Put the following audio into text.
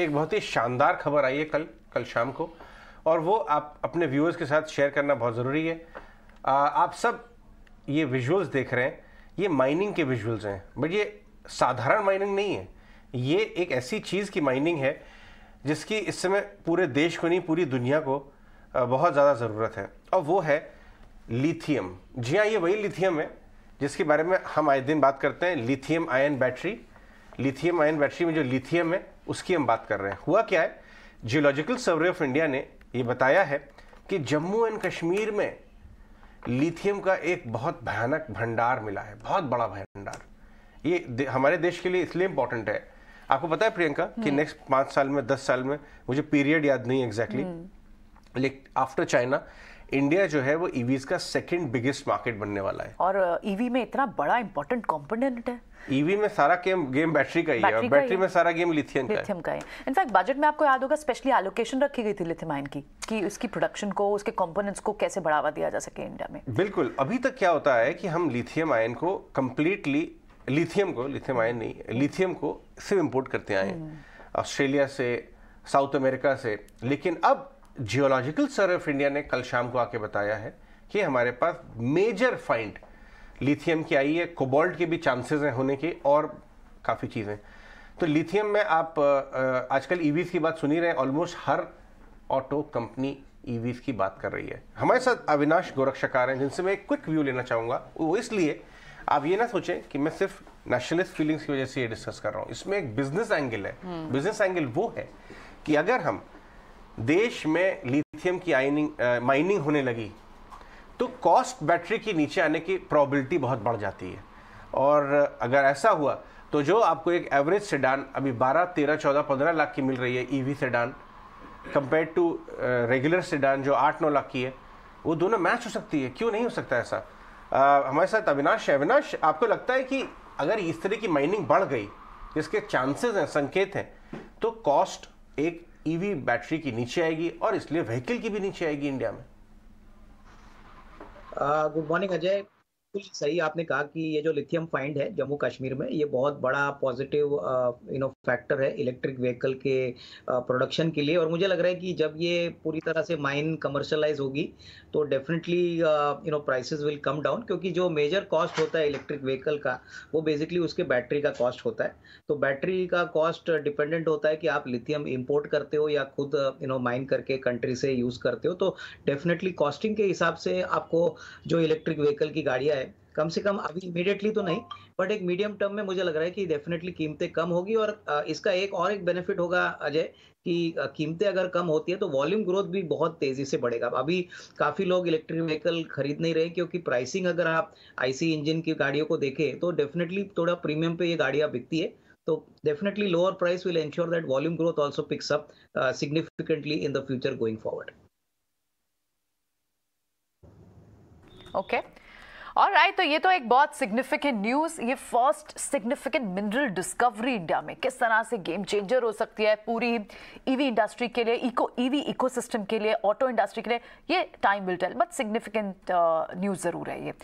एक बहुत ही शानदार खबर आई है कल कल शाम को और वो आप अपने व्यूअर्स के साथ शेयर करना बहुत ज़रूरी है आ, आप सब ये विजुअल्स देख रहे हैं ये माइनिंग के विजुअल्स हैं बट ये साधारण माइनिंग नहीं है ये एक ऐसी चीज़ की माइनिंग है जिसकी इस समय पूरे देश को नहीं पूरी दुनिया को बहुत ज़्यादा ज़रूरत है और वो है लिथियम जी हाँ ये वही लिथियम है जिसके बारे में हम आए दिन बात करते हैं lithium ion battery lithium ion battery में जो लिथियम है उसकी हम बात कर रहे हैं हुआ क्या है जियोलॉजिकल सर्वे ऑफ इंडिया ने ये बताया है कि जम्मू एंड कश्मीर में लिथियम का एक बहुत भयानक भंडार मिला है बहुत बड़ा भंडार ये हमारे देश के लिए इसलिए इम्पोर्टेंट है आपको पता है प्रियंका कि नेक्स्ट हम्म। पाँच साल में दस साल में मुझे पीरियड याद नहीं एग्जैक्टली लेकिन आफ्टर चाइना इंडिया जो है वो ईवीज e का सेकेंड बिगेस्ट मार्केट बनने वाला है और ईवी uh, e में इतना बड़ा इंपॉर्टेंट कॉम्पोनेंट है ईवी e में सारा गेम गेम बैटरी का ही बैटरी है और बैटरी में सारा गेम लिथियम का लिथियम का है इनफैक्ट बजट में आपको याद होगा स्पेशली एलोकेशन रखी गई थी लिथियम आयन की कि उसकी प्रोडक्शन को उसके कंपोनेंट्स को कैसे बढ़ावा दिया जा सके इंडिया में बिल्कुल अभी तक क्या होता है कि हम लिथियम आयन को कंप्लीटली लिथियम को लिथियम आयन नहीं लिथियम को सिर्फ इम्पोर्ट करते आए ऑस्ट्रेलिया हम्म। से साउथ अमेरिका से लेकिन अब जियोलॉजिकल सर्वे ऑफ इंडिया ने कल शाम को आके बताया है कि हमारे पास मेजर फाइंड लिथियम की आई है कोबाल्ट के भी चांसेस हैं होने के और काफ़ी चीज़ें तो लिथियम में आप आजकल ई e की बात सुनी रहे हैं ऑलमोस्ट हर ऑटो कंपनी ई की बात कर रही है हमारे साथ अविनाश गोरक्षकार हैं जिनसे मैं एक क्विक व्यू लेना चाहूँगा वो इसलिए आप ये ना सोचें कि मैं सिर्फ नेशनलिस्ट फीलिंग्स की वजह से ये डिस्कस कर रहा हूँ इसमें एक बिजनेस एंगल है बिजनेस हम्म। एंगल वो है कि अगर हम देश में लिथियम की आइनिंग माइनिंग होने लगी तो कॉस्ट बैटरी की नीचे आने की प्रॉबिलिटी बहुत बढ़ जाती है और अगर ऐसा हुआ तो जो आपको एक एवरेज सेडान अभी 12, 13, 14, 15 लाख की मिल रही है EV sedan compare to regular sedan जो 8, 9 लाख की है वो दोनों मैच हो सकती है क्यों नहीं हो सकता ऐसा आ, हमारे साथ अविनाश है अविनाश आपको लगता है कि अगर इस तरह की माइनिंग बढ़ गई जिसके चांसेस हैं संकेत हैं तो कॉस्ट एक ईवी e बैटरी की नीचे आएगी और इसलिए व्हीकल की भी नीचे आएगी इंडिया में गुड मॉर्निंग अजय बिल्कुल सही आपने कहा कि ये जो लिथियम फाइंड है जम्मू कश्मीर में ये बहुत बड़ा पॉजिटिव यू नो फैक्टर है इलेक्ट्रिक व्हीकल के प्रोडक्शन uh, के लिए और मुझे लग रहा है कि जब ये पूरी तरह से माइन कमर्शलाइज होगी तो definitely you know prices will come down क्योंकि जो मेजर कॉस्ट होता है इलेक्ट्रिक व्हीकल का वो बेसिकली उसके बैटरी का कॉस्ट होता है तो बैटरी का कॉस्ट डिपेंडेंट होता है कि आप लिथियम इम्पोर्ट करते हो या खुद यू नो माइन करके कंट्री से यूज़ करते हो तो डेफिनेटली कॉस्टिंग के हिसाब से आपको जो इलेक्ट्रिक व्हीकल की गाड़ियाँ है कम से कम अभी इमीडिएटली तो नहीं बट एक मीडियम टर्म में मुझे लग रहा है कि डेफिनेटली कीमतें कम होगी और इसका एक और एक बेनिफिट होगा अजय कि कीमतें अगर कम होती है तो वॉल्यूम ग्रोथ भी बहुत तेजी से बढ़ेगा अभी काफी लोग इलेक्ट्रिक व्हीकल खरीद नहीं रहे क्योंकि प्राइसिंग अगर आप आईसी इंजन की गाड़ियों को देखें तो डेफिनेटली थोड़ा प्रीमियम पे ये गाड़ियां बिकती है तो definitely lower price will ensure that volume growth also picks up significantly in the future going forward okay okay. और राइट तो ये तो एक बहुत सिग्निफिकेंट न्यूज ये first significant mineral discovery India में किस तरह से गेम चेंजर हो सकती है पूरी ईवी e इंडस्ट्री के लिए इको ईवी इकोसिस्टम के लिए ऑटो इंडस्ट्री के लिए ये time will tell but significant news ज़रूर है ये